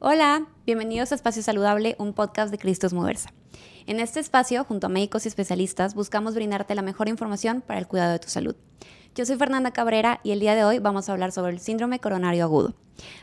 Hola, bienvenidos a Espacio Saludable, un podcast de Cristos Moversa. En este espacio, junto a médicos y especialistas, buscamos brindarte la mejor información para el cuidado de tu salud. Yo soy Fernanda Cabrera y el día de hoy vamos a hablar sobre el síndrome coronario agudo.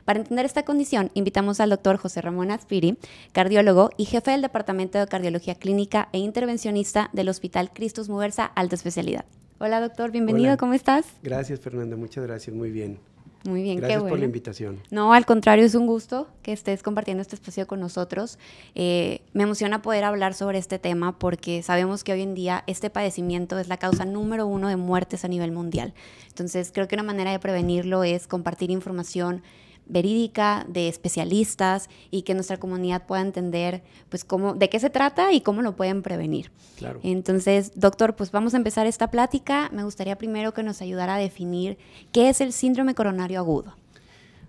Para entender esta condición, invitamos al doctor José Ramón Aspiri, cardiólogo y jefe del Departamento de Cardiología Clínica e Intervencionista del Hospital Cristos Moversa Alta Especialidad. Hola doctor, bienvenido, ¿cómo estás? Gracias Fernanda, muchas gracias, muy bien. Muy bien, Gracias qué bueno. por la invitación. No, al contrario, es un gusto que estés compartiendo este espacio con nosotros. Eh, me emociona poder hablar sobre este tema porque sabemos que hoy en día este padecimiento es la causa número uno de muertes a nivel mundial. Entonces, creo que una manera de prevenirlo es compartir información, verídica de especialistas y que nuestra comunidad pueda entender pues cómo de qué se trata y cómo lo pueden prevenir. Claro. Entonces, doctor, pues vamos a empezar esta plática. Me gustaría primero que nos ayudara a definir qué es el síndrome coronario agudo.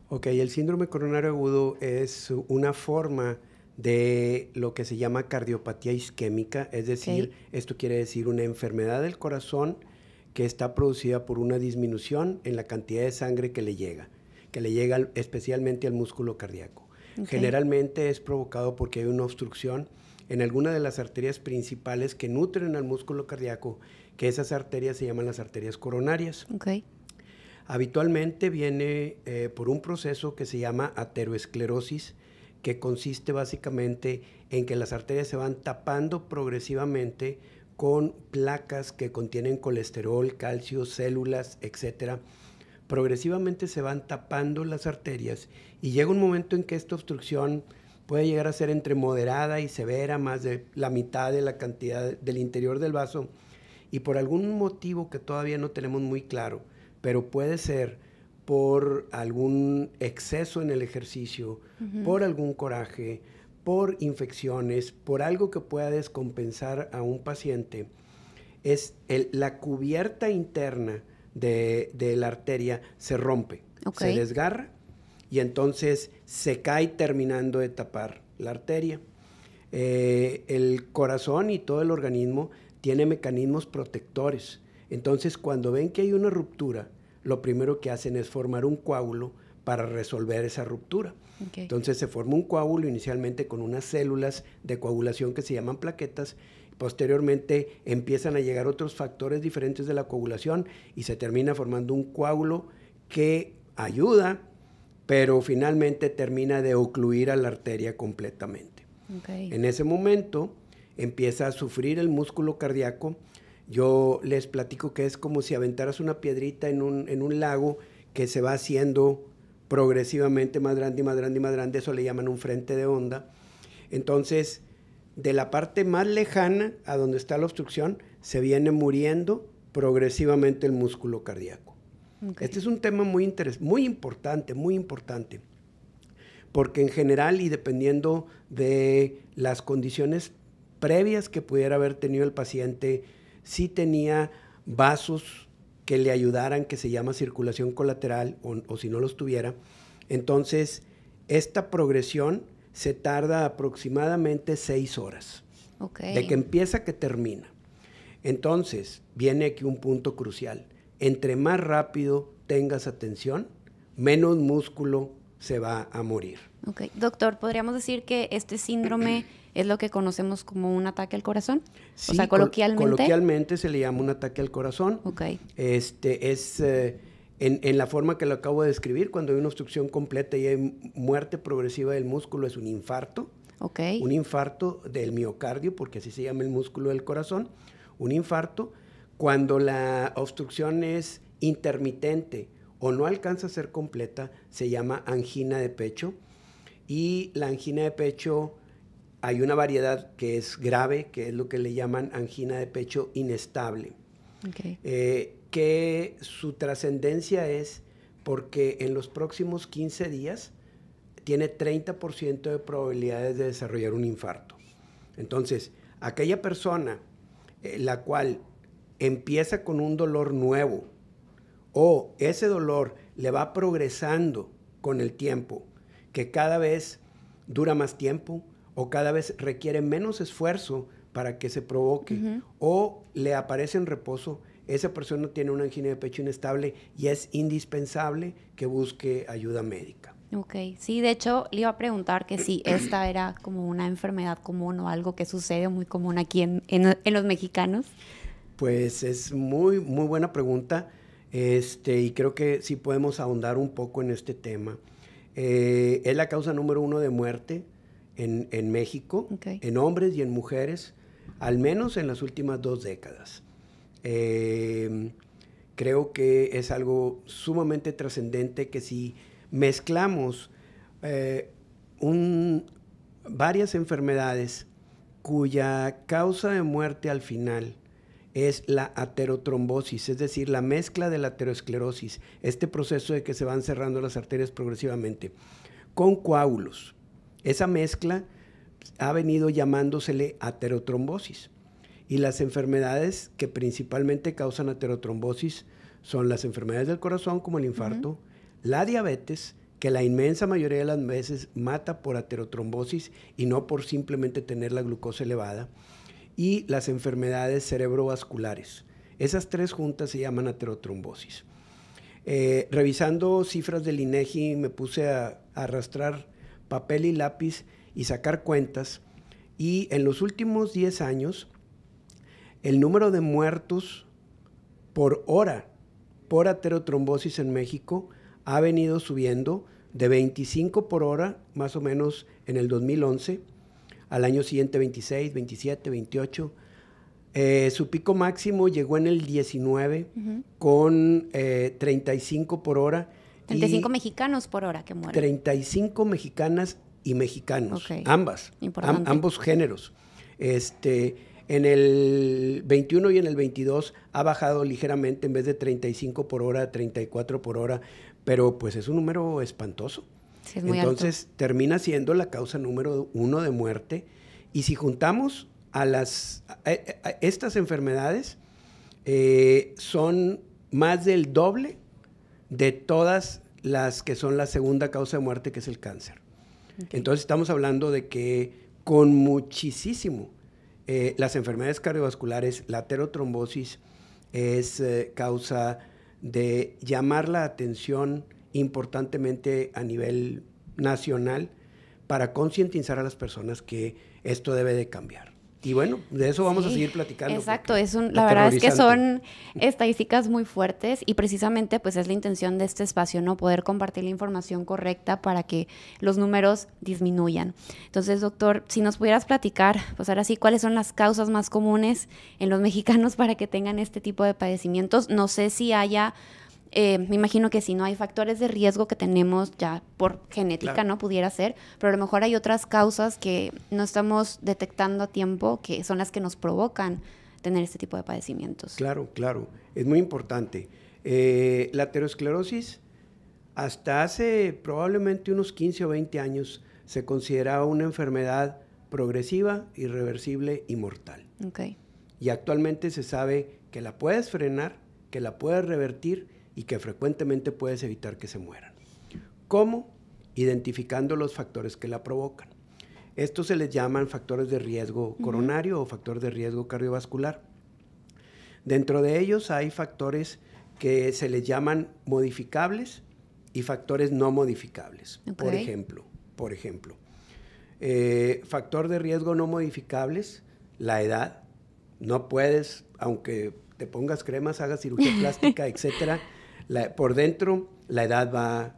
Ok, el síndrome coronario agudo es una forma de lo que se llama cardiopatía isquémica, es decir, esto quiere decir una enfermedad del corazón que está producida por una disminución en la cantidad de sangre que le llega que le llega especialmente al músculo cardíaco. Generalmente es provocado porque hay una obstrucción en alguna de las arterias principales que nutren al músculo cardíaco, que esas arterias se llaman las arterias coronarias. Habitualmente viene eh, por un proceso que se llama ateroesclerosis, que consiste básicamente en que las arterias se van tapando progresivamente con placas que contienen colesterol, calcio, células, etcétera progresivamente se van tapando las arterias y llega un momento en que esta obstrucción puede llegar a ser entre moderada y severa, más de la mitad de la cantidad del interior del vaso, y por algún motivo que todavía no tenemos muy claro, pero puede ser por algún exceso en el ejercicio, por algún coraje, por infecciones, por algo que pueda descompensar a un paciente, es la cubierta interna de, la arteria se rompe, se desgarra y entonces se cae terminando de tapar la arteria. Eh, el corazón y todo el organismo tiene mecanismos protectores. Entonces, cuando ven que hay una ruptura, lo primero que hacen es formar un coágulo para resolver esa ruptura. Entonces se forma un coágulo inicialmente con unas células de coagulación que se llaman plaquetas Posteriormente empiezan a llegar otros factores diferentes de la coagulación y se termina formando un coágulo que ayuda, pero finalmente termina de ocluir a la arteria completamente. En ese momento empieza a sufrir el músculo cardíaco. Yo les platico que es como si aventaras una piedrita en un, en un lago que se va haciendo progresivamente más grande y más grande y más grande. Eso le llaman un frente de onda. Entonces, de la parte más lejana a donde está la obstrucción, se viene muriendo progresivamente el músculo cardíaco. Este es un tema muy, muy importante, muy importante, porque en general y dependiendo de las condiciones previas que pudiera haber tenido el paciente, si tenía vasos que le ayudaran, que se llama circulación colateral, o si no los tuviera, entonces esta progresión se tarda aproximadamente seis horas. De que empieza que termina. Entonces, viene aquí un punto crucial. Entre más rápido tengas atención, menos músculo se va a morir. doctor, ¿podríamos decir que este síndrome es lo que conocemos como un ataque al corazón? o sea, coloquialmente. coloquialmente se le llama un ataque al corazón. Este es eh, en, la forma que lo acabo de describir, cuando hay una obstrucción completa y hay muerte progresiva del músculo, es un infarto. Okay. Un infarto del miocardio, porque así se llama el músculo del corazón. Un infarto. Cuando la obstrucción es intermitente o no alcanza a ser completa, se llama angina de pecho. Y la angina de pecho, hay una variedad que es grave, que es lo que le llaman angina de pecho inestable. Okay. Eh, que su trascendencia es porque en los próximos 15 días tiene 30% de probabilidades de desarrollar un infarto. Entonces, aquella persona eh, la cual empieza con un dolor nuevo o ese dolor le va progresando con el tiempo, que cada vez dura más tiempo o cada vez requiere menos esfuerzo para que se provoque o le aparece en reposo, esa persona tiene una angina de pecho inestable y es indispensable que busque ayuda médica. Ok, sí, de hecho le iba a preguntar que si esta era como una enfermedad común o algo que sucede muy común aquí en, en, los mexicanos. Pues es muy, muy buena pregunta este, y creo que sí podemos ahondar un poco en este tema. Eh, es la causa número uno de muerte en, en México, en hombres y en mujeres, al menos en las últimas dos décadas. Em, creo que es algo sumamente trascendente que si mezclamos eh, varias enfermedades cuya causa de muerte al final es la aterotrombosis, es decir, la mezcla de la aterosclerosis, este proceso de que se van cerrando las arterias progresivamente, con coágulos. Esa mezcla ha venido llamándosele aterotrombosis. Y las enfermedades que principalmente causan aterotrombosis son las enfermedades del corazón, como el infarto, la diabetes, que la inmensa mayoría de las veces mata por aterotrombosis y no por simplemente tener la glucosa elevada, y las enfermedades cerebrovasculares. Esas tres juntas se llaman aterotrombosis. Eh, revisando cifras del INEGI e me puse a, a, arrastrar papel y lápiz y sacar cuentas y en los últimos 10 años el número de muertos por hora por aterotrombosis en México ha venido subiendo de 25 por hora, más o menos en el 2011, al año siguiente 26, 27, 28. su pico máximo llegó en el 19 con 35 eh, por hora. 35 mexicanos por hora que mueren. 35 mexicanas y mexicanos, ambas, ambos géneros. Este, en el 21 y en el 22 ha bajado ligeramente en vez de 35 por hora, 34 por hora, pero pues es un número espantoso. Entonces termina siendo la causa número uno de muerte. Y si juntamos a las estas enfermedades, eh, son más del doble de todas las que son la segunda causa de muerte, que es el cáncer. Entonces estamos hablando de que con muchísimo eh, las enfermedades cardiovasculares, la aterotrombosis es eh, causa de llamar la atención importantemente a nivel nacional para concientizar a las personas que esto debe de cambiar. Y bueno, de eso vamos a seguir platicando. Exacto, es un, la verdad es que son estadísticas muy fuertes y precisamente pues es la intención de este espacio, ¿no? Poder compartir la información correcta para que los números disminuyan. Entonces, doctor, si nos pudieras platicar, pues ahora sí, ¿cuáles son las causas más comunes en los mexicanos para que tengan este tipo de padecimientos? No sé si haya eh, me imagino que si no hay factores de riesgo que tenemos ya por genética, ¿no? Pudiera ser, pero a lo mejor hay otras causas que no estamos detectando a tiempo que son las que nos provocan tener este tipo de padecimientos. Claro, claro, es muy importante. Eh, la aterosclerosis, hasta hace probablemente unos 15 o 20 años, se consideraba una enfermedad progresiva, irreversible y mortal. Okay. Y actualmente se sabe que la puedes frenar, que la puedes revertir y que frecuentemente puedes evitar que se mueran. ¿Cómo? Identificando los factores que la provocan. Estos se les llaman factores de riesgo coronario o factor de riesgo cardiovascular. Dentro de ellos hay factores que se les llaman modificables y factores no modificables. Por ejemplo, por ejemplo eh, factor de riesgo no modificables, la edad. No puedes, aunque te pongas cremas, hagas cirugía plástica, etcétera, por dentro la edad va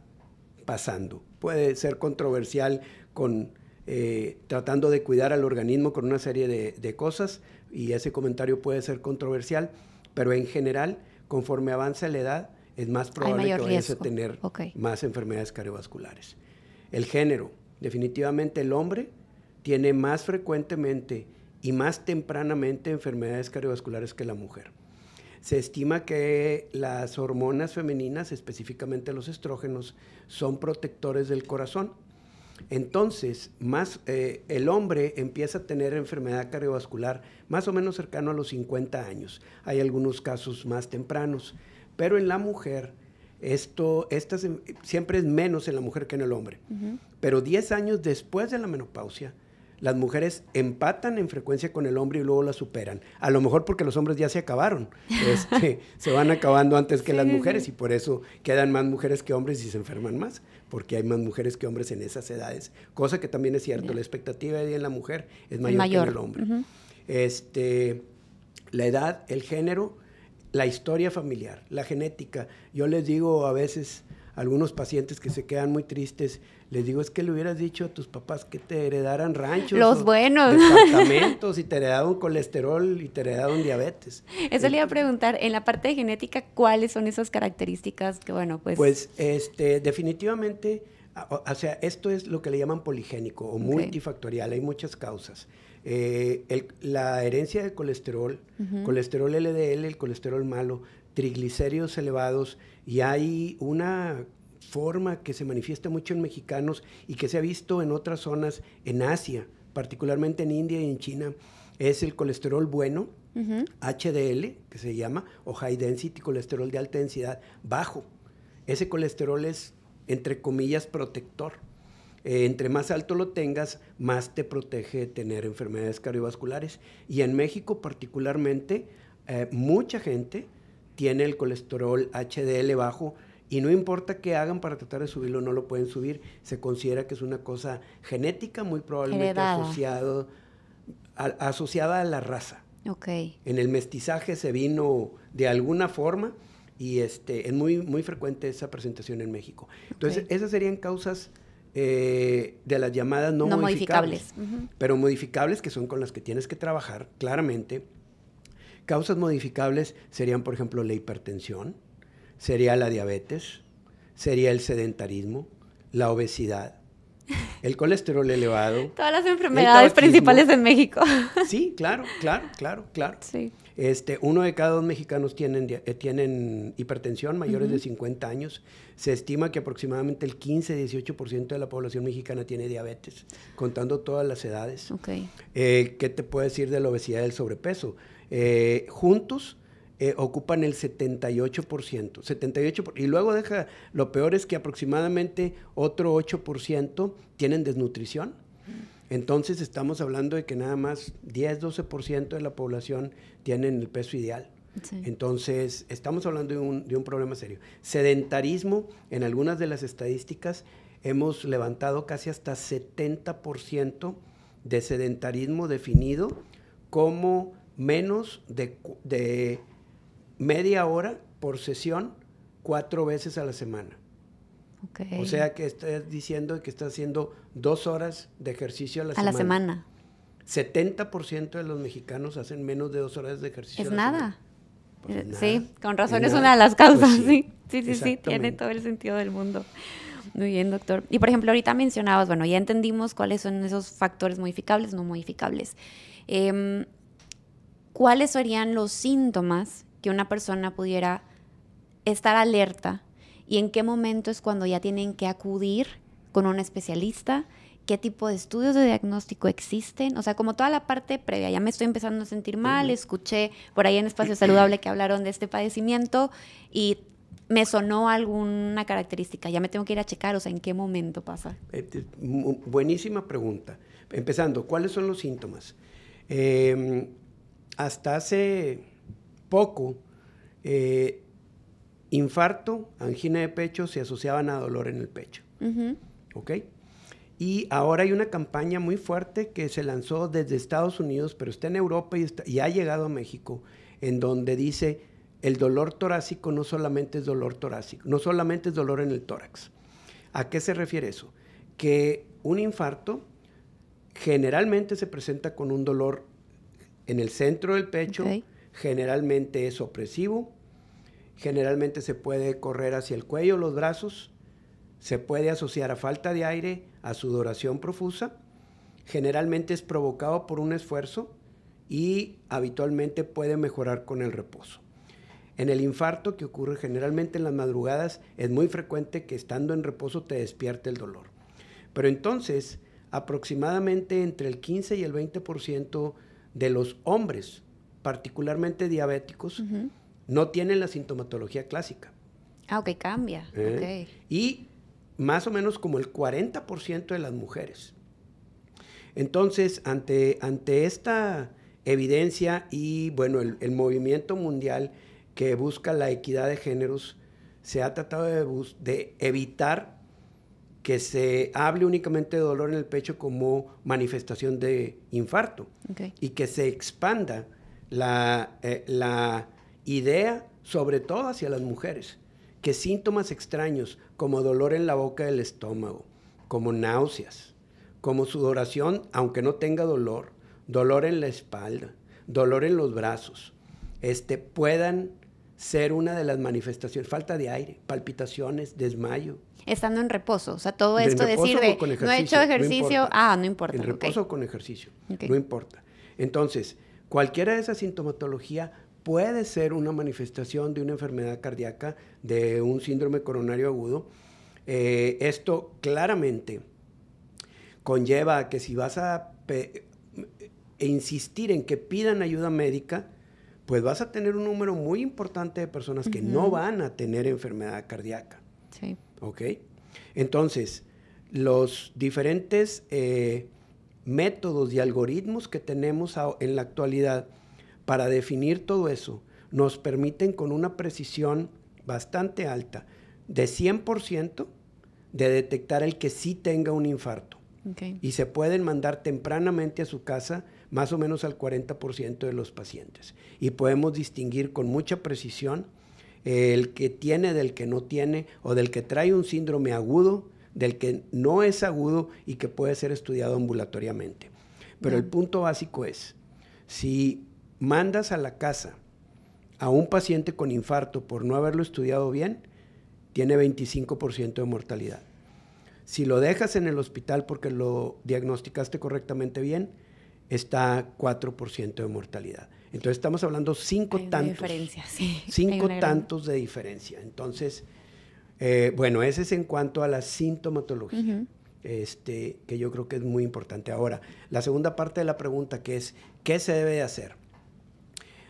pasando. Puede ser controversial con eh, tratando de cuidar al organismo con una serie de, cosas y ese comentario puede ser controversial, pero en general, conforme avanza la edad, es más probable que vayas a tener más enfermedades cardiovasculares. El género, definitivamente el hombre tiene más frecuentemente y más tempranamente enfermedades cardiovasculares que la mujer. Se estima que las hormonas femeninas, específicamente los estrógenos, son protectores del corazón. Entonces, más eh, el hombre empieza a tener enfermedad cardiovascular más o menos cercano a los 50 años. Hay algunos casos más tempranos, pero en la mujer esto siempre es menos en la mujer que en el hombre. Pero 10 años después de la menopausia, las mujeres empatan en frecuencia con el hombre y luego la superan. A lo mejor porque los hombres ya se acabaron, este, se van acabando antes que las mujeres y por eso quedan más mujeres que hombres y se enferman más, porque hay más mujeres que hombres en esas edades, cosa que también es cierto, la expectativa de en la mujer es mayor, que en el hombre. este, la edad, el género, la historia familiar, la genética. Yo les digo a veces algunos pacientes que se quedan muy tristes, les digo, es que le hubieras dicho a tus papás que te heredaran ranchos. Los buenos. Departamentos y te heredaron colesterol y te heredaron diabetes. Eso le iba a preguntar, en la parte de genética, ¿cuáles son esas características que, bueno, pues... Pues, este, definitivamente, o, sea, esto es lo que le llaman poligénico o multifactorial, hay muchas causas. Eh, la herencia de colesterol, colesterol LDL, el colesterol malo, triglicéridos elevados y hay una forma que se manifiesta mucho en mexicanos y que se ha visto en otras zonas en Asia, particularmente en India y en China, es el colesterol bueno, HDL, que se llama, o high density, colesterol de alta densidad, bajo. Ese colesterol es, entre comillas, protector. Eh, entre más alto lo tengas, más te protege de tener enfermedades cardiovasculares. Y en México particularmente, eh, mucha gente tiene el colesterol HDL bajo y no importa qué hagan para tratar de subirlo, no lo pueden subir. Se considera que es una cosa genética, muy probablemente asociado, asociada a la raza. En el mestizaje se vino de alguna forma y este, es muy, muy frecuente esa presentación en México. Entonces, esas serían causas eh, de las llamadas no, modificables, pero modificables que son con las que tienes que trabajar claramente Causas modificables serían, por ejemplo, la hipertensión, sería la diabetes, sería el sedentarismo, la obesidad, el colesterol elevado. Todas las enfermedades principales en México. Sí, claro, claro, claro, claro. Este, uno de cada dos mexicanos tienen, eh, tienen hipertensión mayores de 50 años. Se estima que aproximadamente el 15-18% de la población mexicana tiene diabetes, contando todas las edades. Eh, ¿Qué te puedo decir de la obesidad y el sobrepeso? Eh, juntos eh, ocupan el 78%, 78%. Y luego deja, lo peor es que aproximadamente otro 8% tienen desnutrición. Entonces estamos hablando de que nada más 10-12% de la población tienen el peso ideal. Entonces estamos hablando de un, de un problema serio. Sedentarismo, en algunas de las estadísticas hemos levantado casi hasta 70% de sedentarismo definido como menos de, media hora por sesión cuatro veces a la semana. O sea que estás diciendo que estás haciendo dos horas de ejercicio a la semana. A la semana. 70% de los mexicanos hacen menos de dos horas de ejercicio. Es nada. Pues eh, nada. Sí, con razón es, una de las causas, pues sí. Sí, sí, sí, tiene todo el sentido del mundo. Muy bien, doctor. Y por ejemplo, ahorita mencionabas, bueno, ya entendimos cuáles son esos factores modificables, no modificables. Eh, cuáles serían los síntomas que una persona pudiera estar alerta y en qué momento es cuando ya tienen que acudir con un especialista, qué tipo de estudios de diagnóstico existen, o sea, como toda la parte previa, ya me estoy empezando a sentir mal, escuché por ahí en Espacio Saludable que hablaron de este padecimiento y me sonó alguna característica, ya me tengo que ir a checar, o sea, ¿en qué momento pasa? Eh, buenísima pregunta. Empezando, ¿cuáles son los síntomas? Em, hasta hace poco, eh, infarto, angina de pecho se asociaban a dolor en el pecho. ¿Ok? Y ahora hay una campaña muy fuerte que se lanzó desde Estados Unidos, pero está en Europa y, y ha llegado a México, en donde dice el dolor torácico no solamente es dolor torácico, no solamente es dolor en el tórax. ¿A qué se refiere eso? Que un infarto generalmente se presenta con un dolor en el centro del pecho, generalmente es opresivo, generalmente se puede correr hacia el cuello, los brazos, se puede asociar a falta de aire, a sudoración profusa, generalmente es provocado por un esfuerzo y habitualmente puede mejorar con el reposo. En el infarto que ocurre generalmente en las madrugadas es muy frecuente que estando en reposo te despierte el dolor. Pero entonces, aproximadamente entre el 15 y el 20% de los hombres, particularmente diabéticos, no tienen la sintomatología clásica. Ah, ok, cambia. Eh, y más o menos como el 40% de las mujeres. Entonces, ante, ante esta evidencia y, bueno, el, movimiento mundial que busca la equidad de géneros, se ha tratado de, de evitar que se hable únicamente de dolor en el pecho como manifestación de infarto y que se expanda la, eh, la idea sobre todo hacia las mujeres, que síntomas extraños como dolor en la boca del estómago, como náuseas, como sudoración, aunque no tenga dolor, dolor en la espalda, dolor en los brazos, este, puedan ser una de las manifestaciones, falta de aire, palpitaciones, desmayo, estando en reposo. O sea, todo esto de decir no he hecho ejercicio, ah, no importa. En reposo con ejercicio, no importa. Entonces, cualquiera de esa sintomatología puede ser una manifestación de una enfermedad cardíaca, de un síndrome coronario agudo. Eh, esto claramente conlleva que si vas a e insistir en que pidan ayuda médica, pues vas a tener un número muy importante de personas que no van a tener enfermedad cardíaca. Sí. ¿Ok? Entonces, los diferentes eh, métodos y algoritmos que tenemos en la actualidad para definir todo eso nos permiten con una precisión bastante alta, de 100%, de detectar el que sí tenga un infarto. Y se pueden mandar tempranamente a su casa más o menos al 40% de los pacientes. Y podemos distinguir con mucha precisión el que tiene del que no tiene o del que trae un síndrome agudo, del que no es agudo y que puede ser estudiado ambulatoriamente. Pero el punto básico es, si mandas a la casa a un paciente con infarto por no haberlo estudiado bien, tiene 25% de mortalidad. Si lo dejas en el hospital porque lo diagnosticaste correctamente bien, está 4% de mortalidad. Entonces estamos hablando cinco tantos. Diferencia, sí. Cinco tantos de diferencia. Entonces, eh, bueno, ese es en cuanto a la sintomatología, este, que yo creo que es muy importante. Ahora, la segunda parte de la pregunta que es, ¿qué se debe de hacer?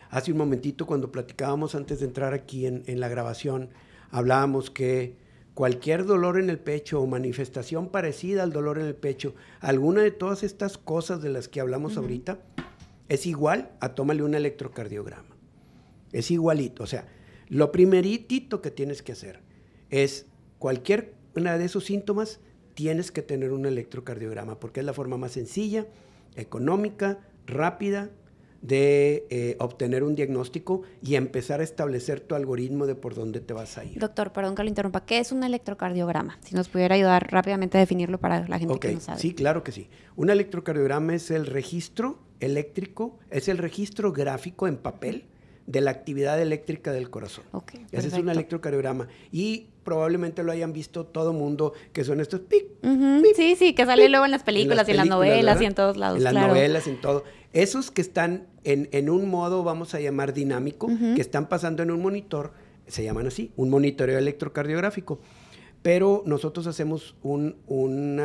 Hace un momentito cuando platicábamos antes de entrar aquí en, la grabación, hablábamos que cualquier dolor en el pecho o manifestación parecida al dolor en el pecho, alguna de todas estas cosas de las que hablamos ahorita, es igual a tómale un electrocardiograma. Es igualito. O sea, lo primeritito que tienes que hacer es cualquier una de esos síntomas, tienes que tener un electrocardiograma, porque es la forma más sencilla, económica, rápida de eh, obtener un diagnóstico y empezar a establecer tu algoritmo de por dónde te vas a ir. Doctor, perdón que lo interrumpa, ¿qué es un electrocardiograma? Si nos pudiera ayudar rápidamente a definirlo para la gente que no sabe. Sí, claro que sí. Un electrocardiograma es el registro eléctrico, es el registro gráfico en papel de la actividad eléctrica del corazón. Ese es un electrocardiograma. Y probablemente lo hayan visto todo mundo, que son estos pic. sí, sí, que sale luego en las películas, y en las novelas y en todos lados. En las novelas novelas, en todo. Esos que están en, un modo, vamos a llamar dinámico, que están pasando en un monitor, se llaman así, un monitoreo electrocardiográfico. Pero nosotros hacemos un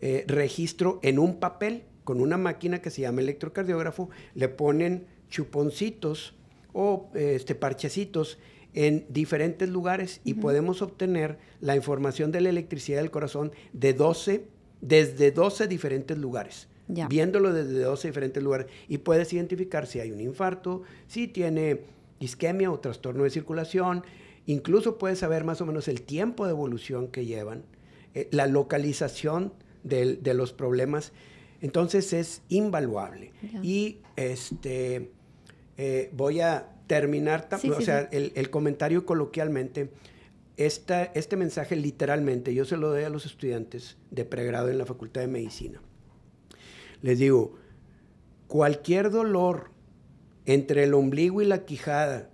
eh, registro en un papel con una máquina que se llama electrocardiógrafo, le ponen chuponcitos o eh, este, parchecitos en diferentes lugares y podemos obtener la información de la electricidad del corazón de 12, desde 12 diferentes lugares viéndolo desde 12 diferentes lugares y puedes identificar si hay un infarto, si tiene isquemia o trastorno de circulación, incluso puedes saber más o menos el tiempo de evolución que llevan, eh, la localización de, los problemas. Entonces es invaluable. Y este, eh, voy a terminar, también, o sea, El, comentario coloquialmente. este mensaje literalmente yo se lo doy a los estudiantes de pregrado en la Facultad de Medicina les digo, cualquier dolor entre el ombligo y la quijada,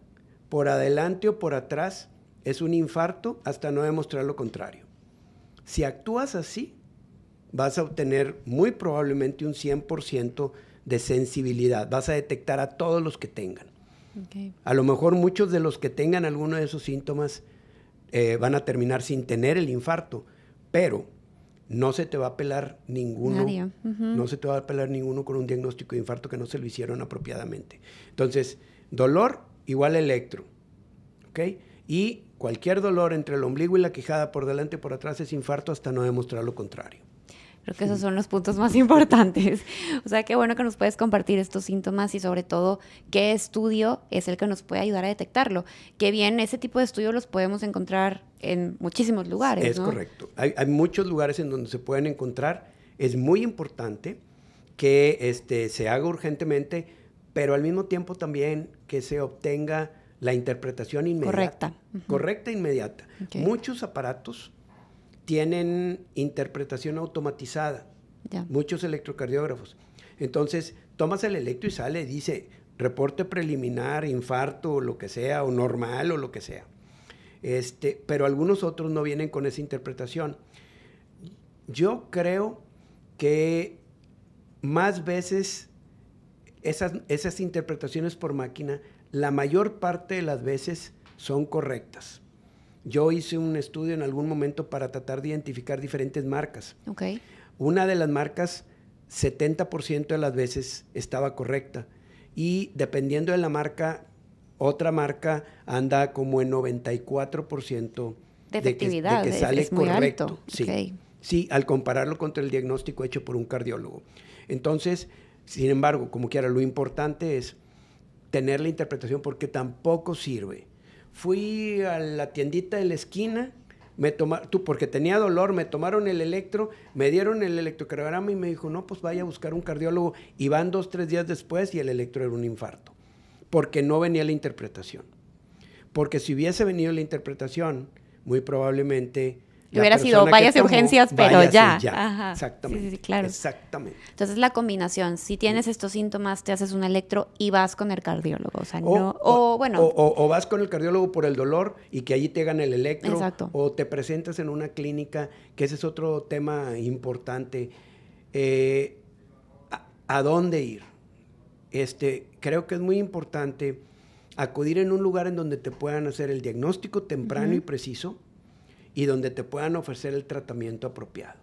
por adelante o por atrás, es un infarto hasta no demostrar lo contrario. Si actúas así, vas a obtener muy probablemente un 100% de sensibilidad. Vas a detectar a todos los que tengan. A lo mejor muchos de los que tengan alguno de esos síntomas eh, van a terminar sin tener el infarto, pero no se te va a pelar ninguno, no se te va a pelar ninguno con un diagnóstico de infarto que no se lo hicieron apropiadamente. Entonces, dolor igual electro, ¿ok? Y cualquier dolor entre el ombligo y la quijada por delante y por atrás es infarto hasta no demostrar lo contrario. Creo que esos son los puntos más importantes. O sea, qué bueno que nos puedes compartir estos síntomas y sobre todo qué estudio es el que nos puede ayudar a detectarlo. Qué bien, ese tipo de estudios los podemos encontrar en muchísimos lugares. Es correcto. Hay, muchos lugares en donde se pueden encontrar. Es muy importante que este, se haga urgentemente, pero al mismo tiempo también que se obtenga la interpretación inmediata. Correcta. E inmediata. Muchos aparatos tienen interpretación automatizada, muchos electrocardiógrafos. Entonces, tomas el electro y sale, dice reporte preliminar, infarto, o lo que sea, o normal, o lo que sea. Este, pero algunos otros no vienen con esa interpretación. Yo creo que más veces esas, esas interpretaciones por máquina, la mayor parte de las veces son correctas. Yo hice un estudio en algún momento para tratar de identificar diferentes marcas. Una de las marcas, 70% de las veces estaba correcta. Y dependiendo de la marca, otra marca anda como en 94% de, efectividad, que, sale correcto. Sí. sí, al compararlo contra el diagnóstico hecho por un cardiólogo. Entonces, sin embargo, como quiera, lo importante es tener la interpretación porque tampoco sirve fui a la tiendita de la esquina, me tú, porque tenía dolor, me tomaron el electro, me dieron el electrocardiograma y me dijo, no, pues vaya a buscar un cardiólogo. Y van dos, tres días después y el electro era un infarto, porque no venía la interpretación. Porque si hubiese venido la interpretación, muy probablemente hubiera sido, varias urgencias, pero ya. Exactamente. claro. Exactamente. Entonces, la combinación, si tienes estos síntomas, te haces un electro y vas con el cardiólogo. O bueno. O, vas con el cardiólogo por el dolor y que allí te hagan el electro. O te presentas en una clínica, que ese es otro tema importante. Eh, a, dónde ir? Este, creo que es muy importante acudir en un lugar en donde te puedan hacer el diagnóstico temprano y preciso y donde te puedan ofrecer el tratamiento apropiado.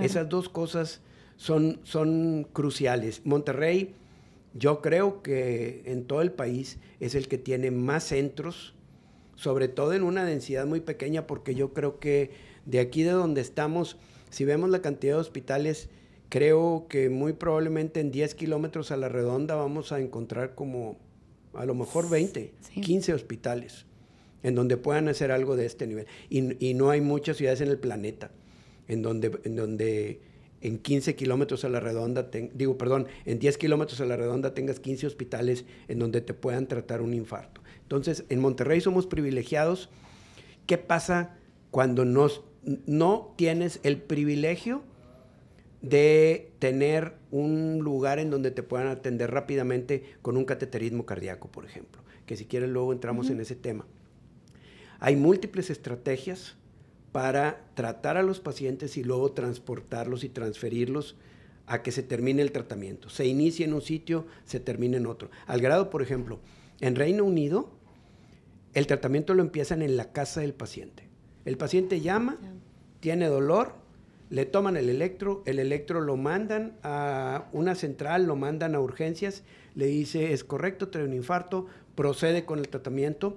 Esas dos cosas son, son cruciales. Monterrey, yo creo que en todo el país es el que tiene más centros, sobre todo en una densidad muy pequeña, porque yo creo que de aquí de donde estamos, si vemos la cantidad de hospitales, creo que muy probablemente en 10 kilómetros a la redonda vamos a encontrar como a lo mejor 20, 15 hospitales en donde puedan hacer algo de este nivel. Y, no hay muchas ciudades en el planeta en donde, en donde en 15 kilómetros a la redonda, digo, perdón, en 10 kilómetros a la redonda tengas 15 hospitales en donde te puedan tratar un infarto. Entonces, en Monterrey somos privilegiados. ¿Qué pasa cuando no tienes el privilegio de tener un lugar en donde te puedan atender rápidamente con un cateterismo cardíaco, por ejemplo? Que si quieres luego entramos en ese tema. Hay múltiples estrategias para tratar a los pacientes y luego transportarlos y transferirlos a que se termine el tratamiento. Se inicia en un sitio, se termina en otro. Al grado, por ejemplo, en Reino Unido, el tratamiento lo empiezan en la casa del paciente. El paciente llama, tiene dolor, le toman el electro, el electro lo mandan a una central, lo mandan a urgencias, le dice, es correcto, trae un infarto, procede con el tratamiento.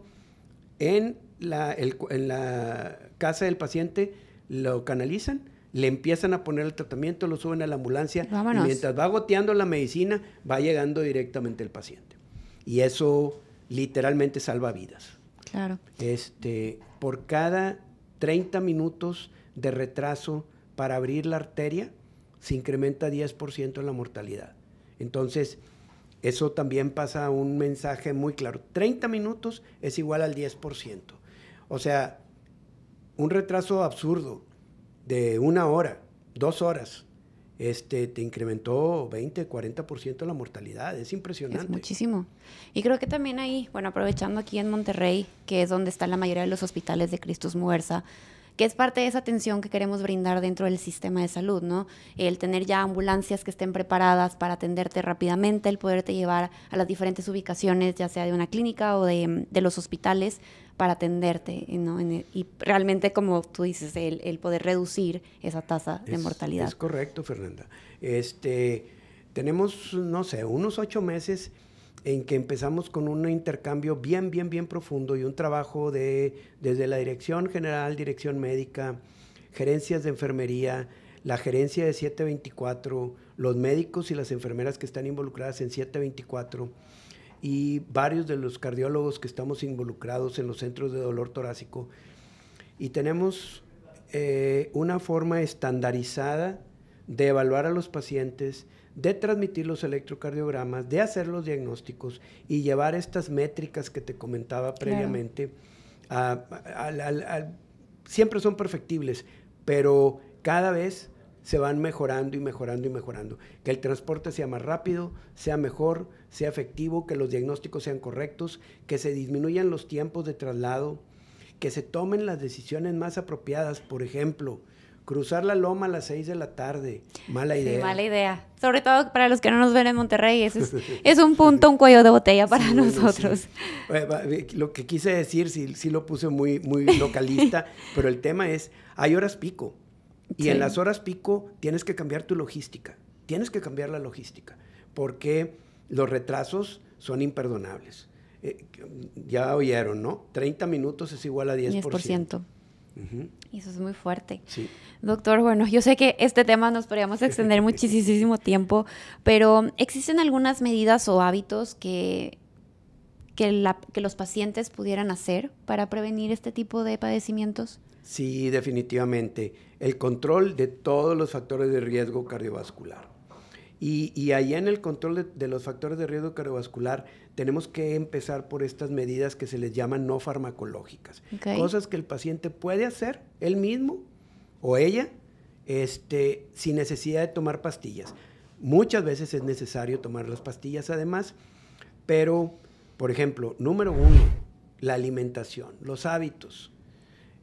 En en la casa del paciente, lo canalizan, le empiezan a poner el tratamiento, lo suben a la ambulancia y mientras va goteando la medicina, va llegando directamente el paciente. Y eso literalmente salva vidas. Claro. Este, por cada 30 minutos de retraso para abrir la arteria, se incrementa 10% la mortalidad. Entonces, eso también pasa un mensaje muy claro. 30 minutos es igual al 10%. O sea, un retraso absurdo de una hora, dos horas, este, te incrementó 20, 40% la mortalidad. Es impresionante. Es muchísimo. Y creo que también ahí, bueno, aprovechando aquí en Monterrey, que es donde están la mayoría de los hospitales de Cristus Muerza, que es parte de esa atención que queremos brindar dentro del sistema de salud, ¿no? El tener ya ambulancias que estén preparadas para atenderte rápidamente, el poderte llevar a las diferentes ubicaciones, ya sea de una clínica o de los hospitales, para atenderte, ¿no? y realmente, como tú dices, el, poder reducir esa tasa de mortalidad. Es correcto, Fernanda. Este, tenemos, no sé, unos ocho meses en que empezamos con un intercambio bien, bien, bien profundo y un trabajo de, desde la Dirección General, Dirección Médica, gerencias de enfermería, la gerencia de 724, los médicos y las enfermeras que están involucradas en 724 y varios de los cardiólogos que estamos involucrados en los centros de dolor torácico. Y tenemos eh, una forma estandarizada de evaluar a los pacientes, de transmitir los electrocardiogramas, de hacer los diagnósticos y llevar estas métricas que te comentaba previamente. siempre son perfectibles, pero cada vez se van mejorando y mejorando y mejorando. Que el transporte sea más rápido, sea mejor, sea efectivo, que los diagnósticos sean correctos, que se disminuyan los tiempos de traslado, que se tomen las decisiones más apropiadas, por ejemplo, cruzar la loma a las 6 de la tarde. Mala idea. mala idea. Sobre todo para los que no nos ven en Monterrey, es, es un punto, un cuello de botella para nosotros. Eh, eh, lo que quise decir, sí, sí lo puse muy, muy localista, pero el tema es, hay horas pico. Y en las horas pico tienes que cambiar tu logística, tienes que cambiar la logística, porque los retrasos son imperdonables. Eh, ya oyeron, ¿no? 30 minutos es igual a 10%. 10%. Y eso es muy fuerte. Doctor, bueno, yo sé que este tema nos podríamos extender muchísimo tiempo, pero ¿existen algunas medidas o hábitos que, que los pacientes pudieran hacer para prevenir este tipo de padecimientos? Sí, definitivamente. El control de todos los factores de riesgo cardiovascular. Y, ahí en el control de, los factores de riesgo cardiovascular tenemos que empezar por estas medidas que se les llaman no farmacológicas. Cosas que el paciente puede hacer él mismo o ella este, sin necesidad de tomar pastillas. Muchas veces es necesario tomar las pastillas además, pero, por ejemplo, número uno, la alimentación, los hábitos.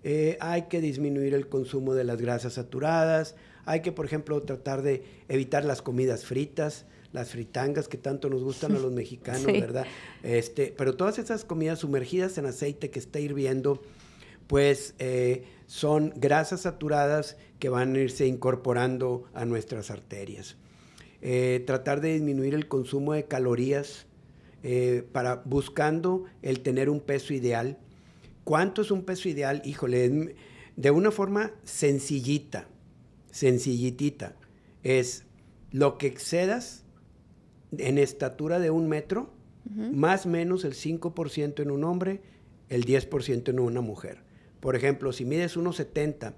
Eh, hay que disminuir el consumo de las grasas saturadas, hay que, por ejemplo, tratar de evitar las comidas fritas, las fritangas que tanto nos gustan a los mexicanos, ¿verdad? Este, pero todas esas comidas sumergidas en aceite que está hirviendo, pues eh, son grasas saturadas que van a irse incorporando a nuestras arterias. Eh, tratar de disminuir el consumo de calorías para buscando el tener un peso ideal. ¿Cuánto es un peso ideal? Híjole, de una forma sencillita, sencillitita. Es lo que excedas en estatura de un metro, más o menos el 5% en un hombre, el 10% en una mujer. Por ejemplo, si mides 1,70,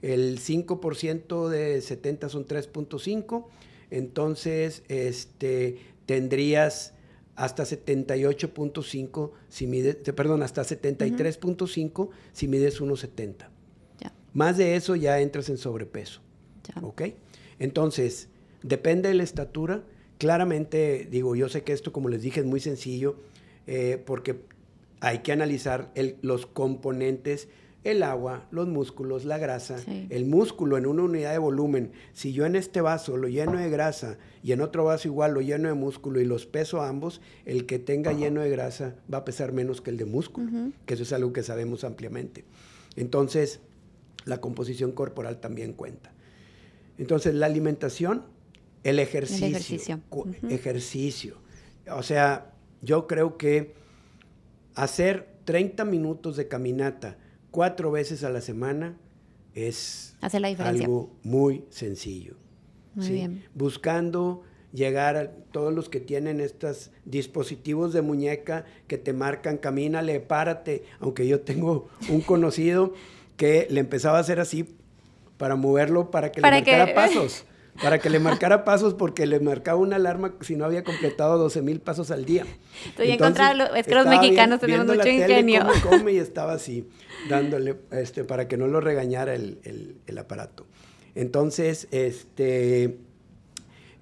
el 5% de 70 son 3.5, entonces este, tendrías hasta 78.5 si mides, perdón, hasta 73.5 si mides 1.70. Más de eso ya entras en sobrepeso. ¿Ok? Entonces, depende de la estatura. Claramente, digo, yo sé que esto, como les dije, es muy sencillo, eh, porque hay que analizar los componentes el agua, los músculos, la grasa. El músculo en una unidad de volumen, si yo en este vaso lo lleno de grasa y en otro vaso igual lo lleno de músculo y los peso ambos, el que tenga lleno de grasa va a pesar menos que el de músculo, que eso es algo que sabemos ampliamente. Entonces, la composición corporal también cuenta. Entonces, la alimentación, el ejercicio. ejercicio. O sea, yo creo que hacer 30 minutos de caminata, cuatro veces a la semana es algo muy sencillo. Muy bien. Buscando llegar a todos los que tienen estos dispositivos de muñeca que te marcan, camínale, párate, aunque yo tengo un conocido que le empezaba a hacer así para moverlo para que le marcara pasos para que le marcara pasos porque le marcaba una alarma si no había completado 12 mil pasos al día. Estoy en contra, es que los mexicanos tenemos mucho ingenio. y estaba así, dándole, este, para que no lo regañara el, aparato. Entonces, este,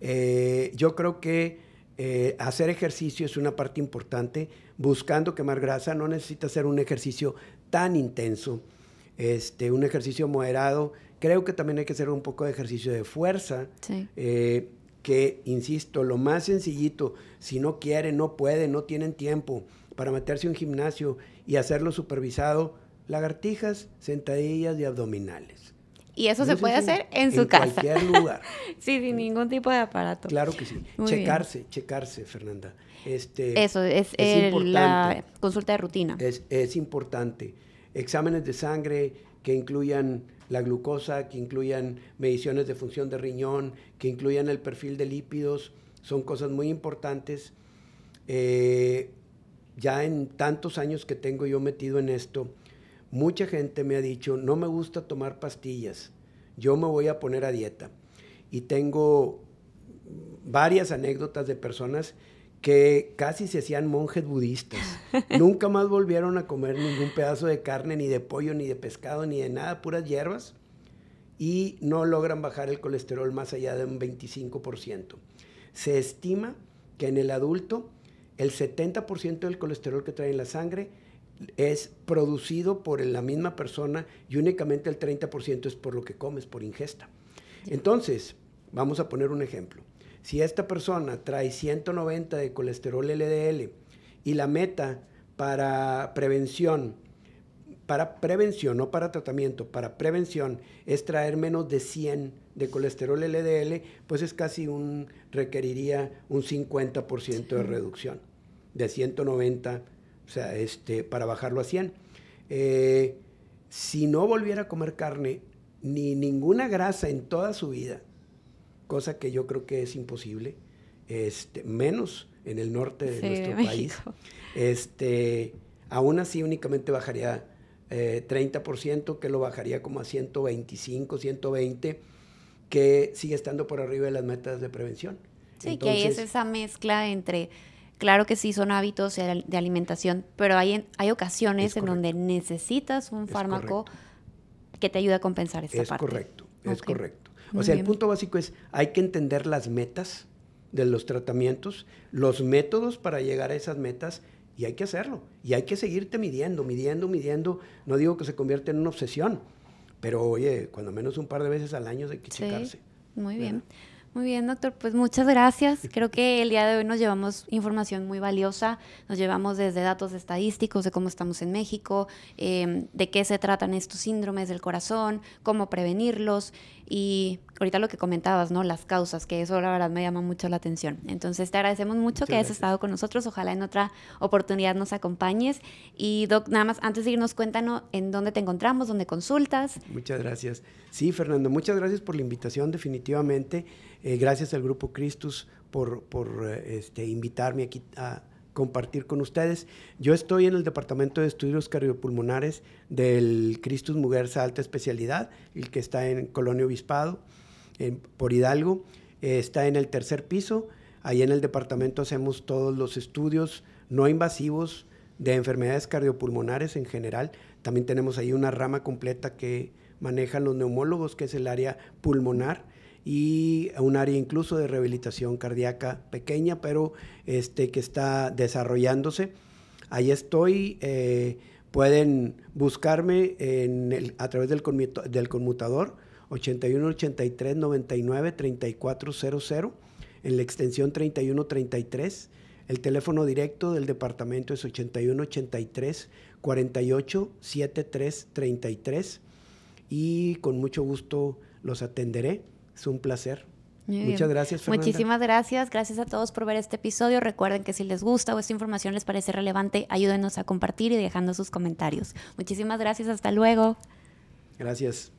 eh, yo creo que eh, hacer ejercicio es una parte importante. Buscando quemar grasa, no necesita hacer un ejercicio tan intenso, este, un ejercicio moderado Creo que también hay que hacer un poco de ejercicio de fuerza. Eh, que, insisto, lo más sencillito, si no quieren, no pueden, no tienen tiempo para meterse a un gimnasio y hacerlo supervisado, lagartijas, sentadillas y abdominales. Y eso se puede hacer en su casa. En cualquier lugar. sí, sin ningún tipo de aparato. Claro que sí. checarse, checarse, Fernanda. Este, eso es, la consulta de rutina. Es, es importante. Exámenes de sangre que incluyan la glucosa, que incluyan mediciones de función de riñón, que incluyan el perfil de lípidos, son cosas muy importantes. Eh, ya en tantos años que tengo yo metido en esto, mucha gente me ha dicho, no me gusta tomar pastillas, yo me voy a poner a dieta. Y tengo varias anécdotas de personas que casi se hacían monjes budistas. Nunca más volvieron a comer ningún pedazo de carne, ni de pollo, ni de pescado, ni de nada, puras hierbas. Y no logran bajar el colesterol más allá de un 25%. Se estima que en el adulto el 70% del colesterol que trae en la sangre es producido por la misma persona y únicamente el 30% es por lo que comes, por ingesta. Entonces, vamos a poner un ejemplo. Si esta persona trae 190 de colesterol LDL y la meta para prevención, para prevención, no para tratamiento, para prevención es traer menos de 100 de colesterol LDL, pues es casi un, requeriría un 50% de reducción, de 190, o sea, este, para bajarlo a 100. Eh, si no volviera a comer carne, ni ninguna grasa en toda su vida, cosa que yo creo que es imposible, este, menos en el norte de nuestro país. Este, aún así únicamente bajaría eh, 30%, que lo bajaría como a 125, 120, que sigue estando por arriba de las metas de prevención. Sí, que es esa mezcla entre, claro que sí, son hábitos de alimentación, pero hay, hay ocasiones en donde necesitas un fármaco que te ayude a compensar esta parte. es correcto, es correcto o sea, el punto básico es, hay que entender las metas de los tratamientos, los métodos para llegar a esas metas y hay que hacerlo. Y hay que seguirte midiendo, midiendo, midiendo. No digo que se convierta en una obsesión, pero oye, cuando menos un par de veces al año hay que checarse. Muy bien. Muy bien, doctor. Pues muchas gracias. Creo que el día de hoy nos llevamos información muy valiosa. Nos llevamos desde datos estadísticos de cómo estamos en México, eh, de qué se tratan estos síndromes del corazón, cómo prevenirlos y ahorita lo que comentabas, ¿no? Las causas, que eso la verdad me llama mucho la atención. Entonces te agradecemos mucho que hayas estado con nosotros. Ojalá en otra oportunidad nos acompañes. Y Doc, nada más antes de irnos, cuéntanos en dónde te encontramos, dónde consultas. Muchas gracias. Sí, Fernando, muchas gracias por la invitación, definitivamente. Eh, gracias al Grupo Cristus por, por eh, este, invitarme aquí a compartir con ustedes. Yo estoy en el Departamento de Estudios Cardiopulmonares del Cristus Muguerza Alta Especialidad, el que está en Colonia Obispado por Hidalgo. Eh, está en el tercer piso. Ahí en el departamento hacemos todos los estudios no invasivos de enfermedades cardiopulmonares en general. También tenemos ahí una rama completa que manejan los neumólogos, que es el área pulmonar y un área incluso de rehabilitación cardíaca pequeña, pero este, que está desarrollándose. Ahí estoy. Eh, pueden buscarme a través del, del conmutador 8183 99 3400 en la extensión 3133. El teléfono directo del departamento es 81 48 73 33 y con mucho gusto los atenderé. Es un placer. Muchas gracias. Fernanda. Muchísimas gracias. Gracias a todos por ver este episodio. Recuerden que si les gusta o esta información les parece relevante, ayúdenos a compartir y dejando sus comentarios. Muchísimas gracias. Hasta luego. Gracias.